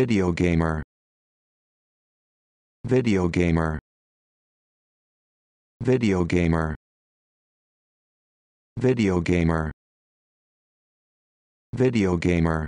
Video gamer. Video gamer. Video gamer. Video gamer. Video gamer.